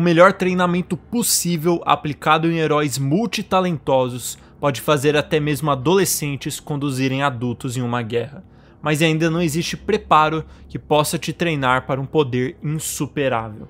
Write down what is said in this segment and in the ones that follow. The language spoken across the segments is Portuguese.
O melhor treinamento possível aplicado em heróis multitalentosos pode fazer até mesmo adolescentes conduzirem adultos em uma guerra, mas ainda não existe preparo que possa te treinar para um poder insuperável.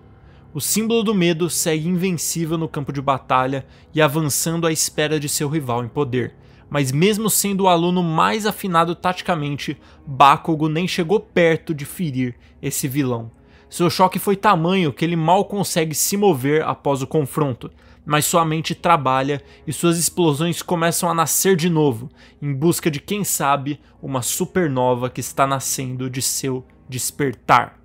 O símbolo do medo segue invencível no campo de batalha e avançando à espera de seu rival em poder. Mas mesmo sendo o aluno mais afinado taticamente, Bakugo nem chegou perto de ferir esse vilão. Seu choque foi tamanho que ele mal consegue se mover após o confronto, mas sua mente trabalha e suas explosões começam a nascer de novo, em busca de quem sabe uma supernova que está nascendo de seu despertar.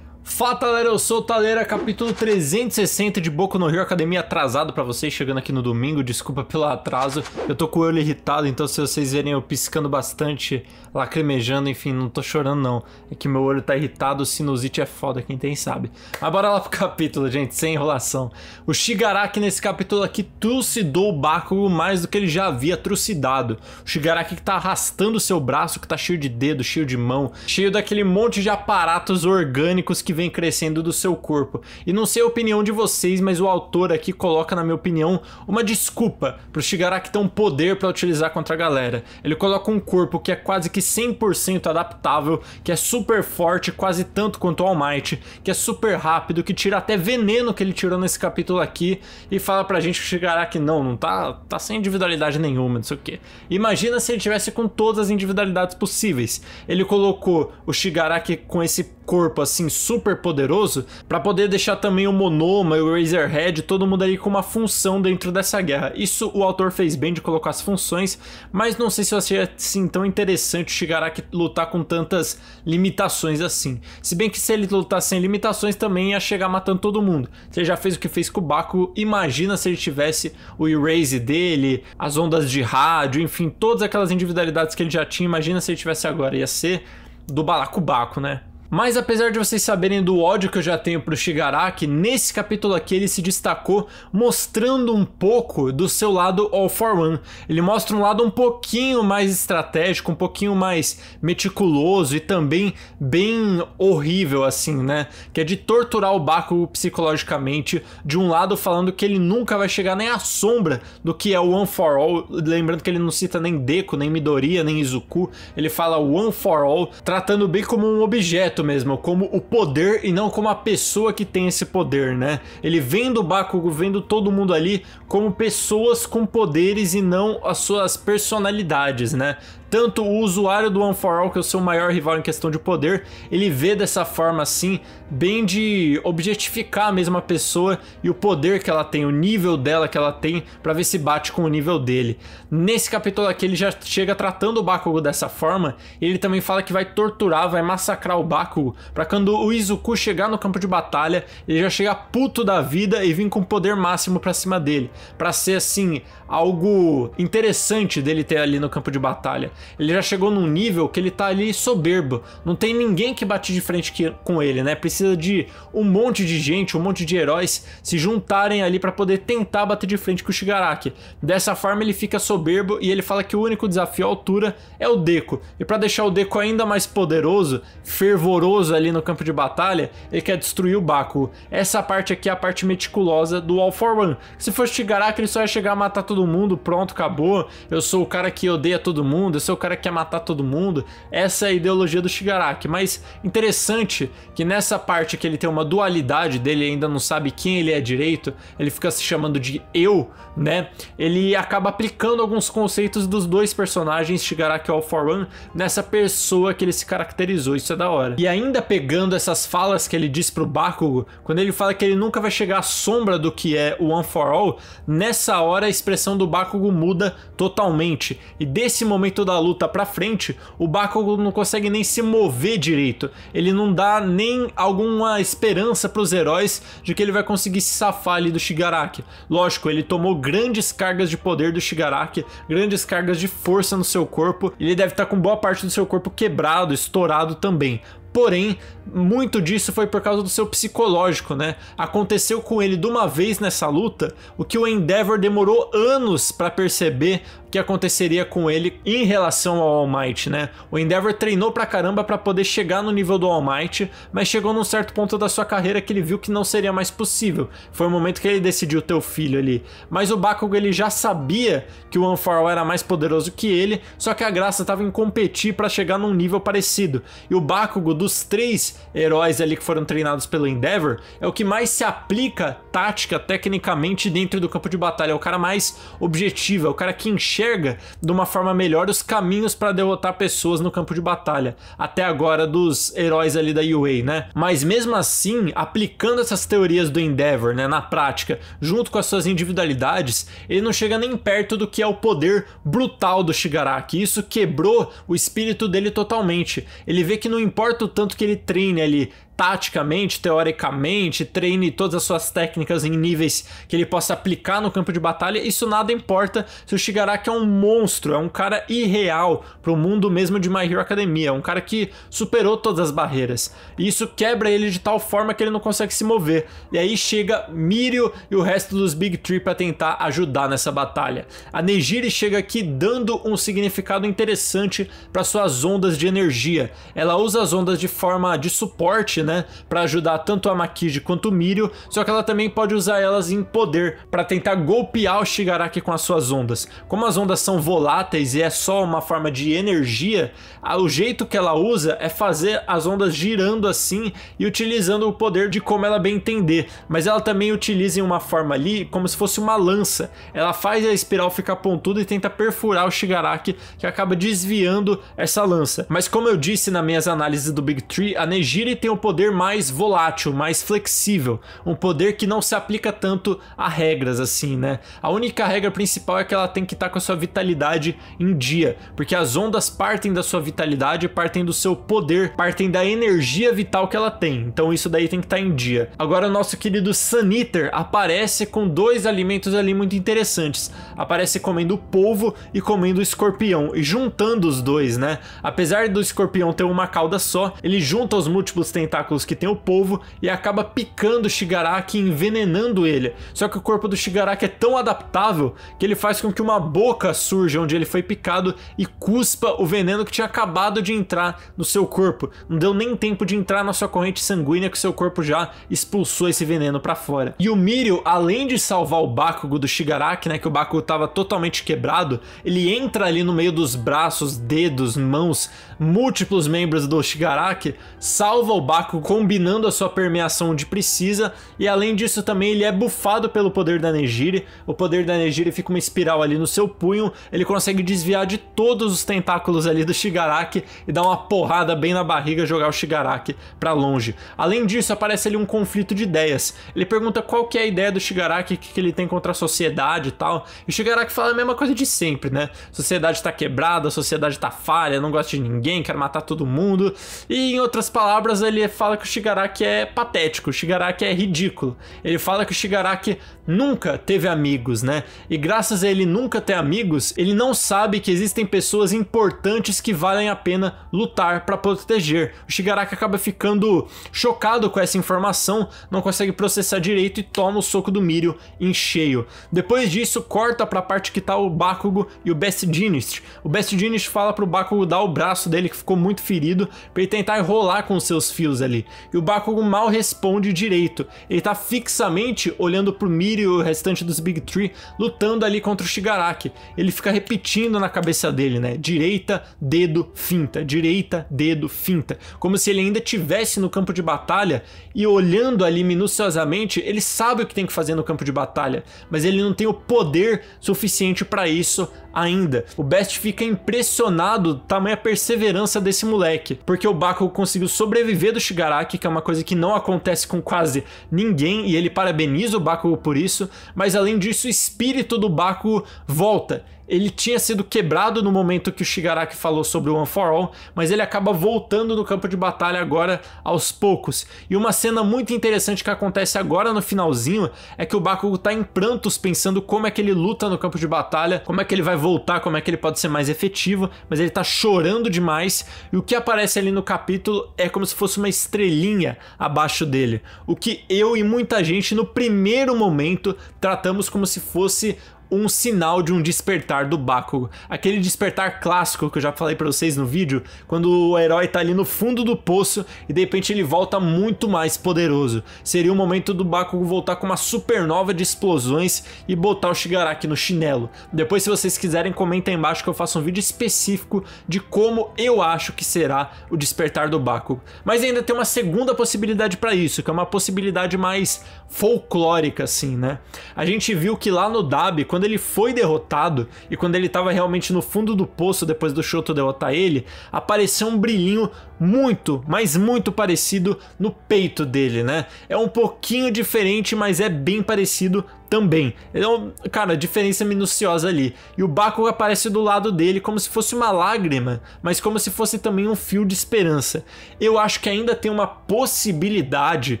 Fala galera, eu sou o Taleira, capítulo 360 de Boku no Rio Academia atrasado pra vocês, chegando aqui no domingo, desculpa pelo atraso, eu tô com o olho irritado, então se vocês verem eu piscando bastante, lacrimejando, enfim, não tô chorando não, é que meu olho tá irritado, sinusite é foda, quem tem sabe. Mas bora lá pro capítulo, gente, sem enrolação. O Shigaraki nesse capítulo aqui trucidou o Bakugo mais do que ele já havia trucidado. O Shigaraki que tá arrastando o seu braço, que tá cheio de dedo, cheio de mão, cheio daquele monte de aparatos orgânicos que vem crescendo do seu corpo. E não sei a opinião de vocês, mas o autor aqui coloca, na minha opinião, uma desculpa pro Shigaraki ter um poder para utilizar contra a galera. Ele coloca um corpo que é quase que 100% adaptável, que é super forte, quase tanto quanto o All Might, que é super rápido, que tira até veneno que ele tirou nesse capítulo aqui, e fala pra gente que o Shigaraki não, não tá, tá sem individualidade nenhuma, não sei o que. Imagina se ele tivesse com todas as individualidades possíveis. Ele colocou o Shigaraki com esse corpo assim super super poderoso para poder deixar também o Monoma e o Razorhead, todo mundo ali com uma função dentro dessa guerra. Isso o autor fez bem de colocar as funções, mas não sei se eu achei assim tão interessante chegar a lutar com tantas limitações assim. Se bem que se ele lutar sem limitações também ia chegar matando todo mundo. Você já fez o que fez com o Baku, imagina se ele tivesse o Erase dele, as ondas de rádio, enfim, todas aquelas individualidades que ele já tinha, imagina se ele tivesse agora, ia ser do balacobaco, né? Mas apesar de vocês saberem do ódio que eu já tenho pro Shigaraki, nesse capítulo aqui ele se destacou mostrando um pouco do seu lado All For One. Ele mostra um lado um pouquinho mais estratégico, um pouquinho mais meticuloso e também bem horrível assim, né? Que é de torturar o Baku psicologicamente, de um lado falando que ele nunca vai chegar nem à sombra do que é o One For All, lembrando que ele não cita nem Deku, nem Midoriya, nem Izuku, ele fala One For All, tratando bem como um objeto, mesmo, como o poder e não como a pessoa que tem esse poder, né? Ele vendo o Bakugo, vendo todo mundo ali como pessoas com poderes e não as suas personalidades, né? Tanto o usuário do One For All, que é o seu maior rival em questão de poder, ele vê dessa forma assim, bem de objetificar a mesma pessoa e o poder que ela tem, o nível dela que ela tem, para ver se bate com o nível dele. Nesse capítulo aqui ele já chega tratando o Bakugo dessa forma, e ele também fala que vai torturar, vai massacrar o Bakugo, para quando o Izuku chegar no campo de batalha, ele já chega puto da vida e vir com o poder máximo para cima dele, para ser assim algo interessante dele ter ali no campo de batalha. Ele já chegou num nível que ele tá ali soberbo. Não tem ninguém que bate de frente com ele, né? Precisa de um monte de gente, um monte de heróis se juntarem ali para poder tentar bater de frente com o Shigaraki. Dessa forma ele fica soberbo e ele fala que o único desafio à altura é o Deco. E para deixar o Deco ainda mais poderoso, fervoroso ali no campo de batalha, ele quer destruir o Baku. Essa parte aqui é a parte meticulosa do All for One. Se fosse Shigaraki, ele só ia chegar a matar todo mundo, pronto, acabou. Eu sou o cara que odeia todo mundo, eu sou ser o cara que quer matar todo mundo. Essa é a ideologia do Shigaraki. Mas interessante que nessa parte que ele tem uma dualidade dele, ainda não sabe quem ele é direito, ele fica se chamando de eu, né? Ele acaba aplicando alguns conceitos dos dois personagens, Shigaraki All For One, nessa pessoa que ele se caracterizou. Isso é da hora. E ainda pegando essas falas que ele diz pro Bakugo, quando ele fala que ele nunca vai chegar à sombra do que é o One For All, nessa hora a expressão do Bakugo muda totalmente. E desse momento da luta pra frente, o Bakugo não consegue nem se mover direito. Ele não dá nem alguma esperança pros heróis de que ele vai conseguir se safar ali do Shigaraki. Lógico, ele tomou grandes cargas de poder do Shigaraki, grandes cargas de força no seu corpo. Ele deve estar tá com boa parte do seu corpo quebrado, estourado também. Porém, muito disso foi por causa do seu psicológico, né? Aconteceu com ele de uma vez nessa luta, o que o Endeavor demorou anos para perceber que aconteceria com ele em relação ao All Might, né? O Endeavor treinou pra caramba para poder chegar no nível do All Might, mas chegou num certo ponto da sua carreira que ele viu que não seria mais possível. Foi o momento que ele decidiu ter o filho ali. Mas o Bakugo ele já sabia que o One For All era mais poderoso que ele, só que a graça estava em competir para chegar num nível parecido. E o Bakugo dos três heróis ali que foram treinados pelo Endeavor é o que mais se aplica tática, tecnicamente dentro do campo de batalha, é o cara mais objetivo, é o cara que enche enxerga de uma forma melhor os caminhos para derrotar pessoas no campo de batalha, até agora dos heróis ali da UA, né? Mas mesmo assim, aplicando essas teorias do Endeavor, né, na prática, junto com as suas individualidades, ele não chega nem perto do que é o poder brutal do Shigaraki. Isso quebrou o espírito dele totalmente. Ele vê que não importa o tanto que ele treine ali, taticamente, teoricamente, treine todas as suas técnicas em níveis que ele possa aplicar no campo de batalha, isso nada importa se o Shigaraki é um monstro, é um cara irreal pro mundo mesmo de My Hero Academia, é um cara que superou todas as barreiras. E isso quebra ele de tal forma que ele não consegue se mover. E aí chega Mirio e o resto dos Big Three para tentar ajudar nessa batalha. A Nejiri chega aqui dando um significado interessante para suas ondas de energia. Ela usa as ondas de forma de suporte, né? né? Para ajudar tanto a Makiji quanto o Mirio, só que ela também pode usar elas em poder para tentar golpear o Shigaraki com as suas ondas. Como as ondas são voláteis e é só uma forma de energia, o jeito que ela usa é fazer as ondas girando assim e utilizando o poder de como ela bem entender, mas ela também utiliza em uma forma ali como se fosse uma lança. Ela faz a espiral ficar pontuda e tenta perfurar o Shigaraki, que acaba desviando essa lança. Mas como eu disse nas minhas análises do Big Tree, a Nejiri tem o poder poder mais volátil, mais flexível, um poder que não se aplica tanto a regras assim, né? A única regra principal é que ela tem que estar tá com a sua vitalidade em dia, porque as ondas partem da sua vitalidade, partem do seu poder, partem da energia vital que ela tem. Então isso daí tem que estar tá em dia. Agora nosso querido Saniter aparece com dois alimentos ali muito interessantes. Aparece comendo polvo e comendo escorpião e juntando os dois, né? Apesar do escorpião ter uma cauda só, ele junta os múltiplos tentáculos tentáculos que tem o povo e acaba picando o Shigaraki e envenenando ele. Só que o corpo do Shigaraki é tão adaptável que ele faz com que uma boca surja onde ele foi picado e cuspa o veneno que tinha acabado de entrar no seu corpo. Não deu nem tempo de entrar na sua corrente sanguínea que seu corpo já expulsou esse veneno para fora. E o Mirio, além de salvar o Bakugo do Shigaraki, né, que o Bakugo tava totalmente quebrado, ele entra ali no meio dos braços, dedos, mãos, múltiplos membros do Shigaraki, salva o Bakugo combinando a sua permeação onde precisa, e além disso também ele é bufado pelo poder da Negiri, o poder da Negiri fica uma espiral ali no seu punho, ele consegue desviar de todos os tentáculos ali do Shigaraki e dar uma porrada bem na barriga jogar o Shigaraki para longe. Além disso, aparece ali um conflito de ideias. Ele pergunta qual que é a ideia do Shigaraki, o que, que ele tem contra a sociedade e tal, e o Shigaraki fala a mesma coisa de sempre, né? sociedade tá quebrada, sociedade tá falha, não gosta de ninguém, quer matar todo mundo, e em outras palavras ele é fala que o Shigaraki é patético, o Shigaraki é ridículo. Ele fala que o Shigaraki nunca teve amigos, né? E graças a ele nunca ter amigos, ele não sabe que existem pessoas importantes que valem a pena lutar para proteger. O Shigaraki acaba ficando chocado com essa informação, não consegue processar direito e toma o soco do Mirio em cheio. Depois disso, corta para a parte que tá o Bakugo e o Best Dynasty. O Best Dynasty fala pro Bakugo dar o braço dele que ficou muito ferido para ele tentar enrolar com seus fios ali ali. E o Bakugo mal responde direito. Ele tá fixamente olhando pro Miri e o restante dos Big Tree, lutando ali contra o Shigaraki. Ele fica repetindo na cabeça dele, né? Direita, dedo, finta. Direita, dedo, finta. Como se ele ainda tivesse no campo de batalha e olhando ali minuciosamente, ele sabe o que tem que fazer no campo de batalha, mas ele não tem o poder suficiente para isso ainda. O Best fica impressionado tamanha perseverança desse moleque, porque o Bakugo conseguiu sobreviver do Shigaraki que é uma coisa que não acontece com quase ninguém, e ele parabeniza o Bakugo por isso, mas além disso, o espírito do Bakugo volta ele tinha sido quebrado no momento que o Shigaraki falou sobre o One for All, mas ele acaba voltando no campo de batalha agora aos poucos. E uma cena muito interessante que acontece agora no finalzinho é que o Bakugo tá em prantos pensando como é que ele luta no campo de batalha, como é que ele vai voltar, como é que ele pode ser mais efetivo, mas ele tá chorando demais e o que aparece ali no capítulo é como se fosse uma estrelinha abaixo dele, o que eu e muita gente no primeiro momento tratamos como se fosse um sinal de um despertar do Bakugo. Aquele despertar clássico que eu já falei para vocês no vídeo, quando o herói tá ali no fundo do poço e de repente ele volta muito mais poderoso. Seria o momento do Bakugo voltar com uma supernova de explosões e botar o Shigaraki no chinelo. Depois se vocês quiserem aí embaixo que eu faço um vídeo específico de como eu acho que será o despertar do Bakugo. Mas ainda tem uma segunda possibilidade para isso, que é uma possibilidade mais folclórica assim, né? A gente viu que lá no Dab, quando quando ele foi derrotado e quando ele estava realmente no fundo do poço depois do Shoto derrotar ele, apareceu um brilhinho muito, mas muito parecido no peito dele, né? É um pouquinho diferente, mas é bem parecido também. Então, cara, diferença minuciosa ali. E o Bakugo aparece do lado dele como se fosse uma lágrima, mas como se fosse também um fio de esperança. Eu acho que ainda tem uma possibilidade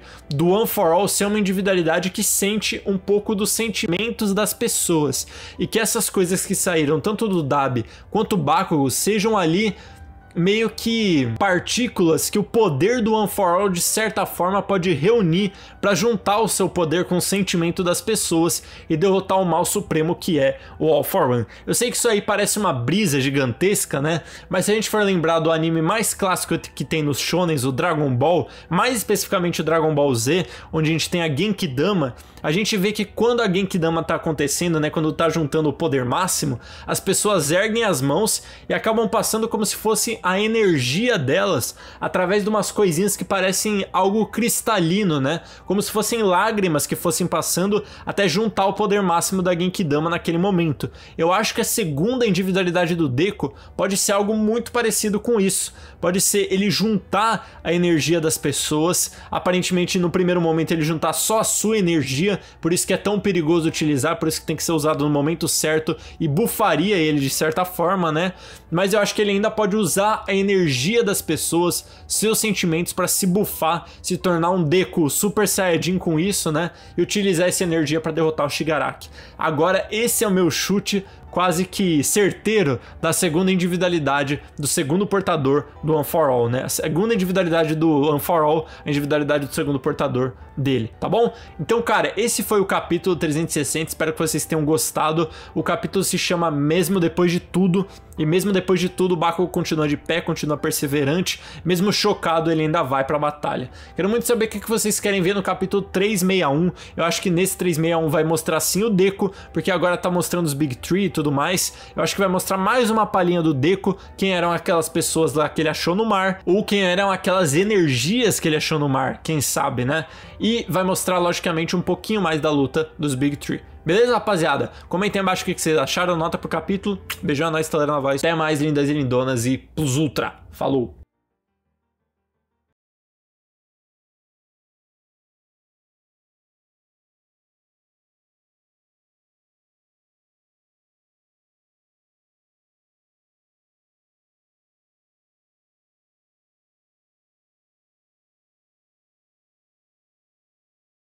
do One for All ser uma individualidade que sente um pouco dos sentimentos das pessoas e que essas coisas que saíram tanto do Dab quanto do Bakugo sejam ali meio que partículas que o poder do One For All de certa forma pode reunir para juntar o seu poder com o sentimento das pessoas e derrotar o mal supremo que é o All For One. Eu sei que isso aí parece uma brisa gigantesca, né? Mas se a gente for lembrar do anime mais clássico que tem nos shonens, o Dragon Ball, mais especificamente o Dragon Ball Z, onde a gente tem a Genkidama, a gente vê que quando a Genkidama tá acontecendo, né, quando tá juntando o poder máximo, as pessoas erguem as mãos e acabam passando como se fosse a energia delas através de umas coisinhas que parecem algo cristalino, né? Como se fossem lágrimas que fossem passando até juntar o poder máximo da Genkidama naquele momento. Eu acho que a segunda individualidade do Deco pode ser algo muito parecido com isso. Pode ser ele juntar a energia das pessoas, aparentemente no primeiro momento ele juntar só a sua energia, por isso que é tão perigoso utilizar, por isso que tem que ser usado no momento certo e bufaria ele de certa forma, né? Mas eu acho que ele ainda pode usar usar a energia das pessoas, seus sentimentos para se bufar, se tornar um Deku Super Saiyajin com isso, né? E utilizar essa energia para derrotar o Shigaraki. Agora esse é o meu chute quase que certeiro da segunda individualidade do segundo portador do One For All, né? A segunda individualidade do One For All, a individualidade do segundo portador dele, tá bom? Então, cara, esse foi o capítulo 360, espero que vocês tenham gostado. O capítulo se chama Mesmo Depois de Tudo, e mesmo depois de tudo, o Baku continua de pé, continua perseverante, mesmo chocado, ele ainda vai pra batalha. Quero muito saber o que vocês querem ver no capítulo 361, eu acho que nesse 361 vai mostrar sim o Deco, porque agora tá mostrando os Big tudo tudo mais. Eu acho que vai mostrar mais uma palhinha do Deco, quem eram aquelas pessoas lá que ele achou no mar, ou quem eram aquelas energias que ele achou no mar, quem sabe, né? E vai mostrar, logicamente, um pouquinho mais da luta dos Big Three. Beleza, rapaziada? Comentem embaixo o que vocês acharam, nota pro capítulo. Beijão, é nóis, galera na voz. Até mais, lindas e lindonas e plus ultra. Falou!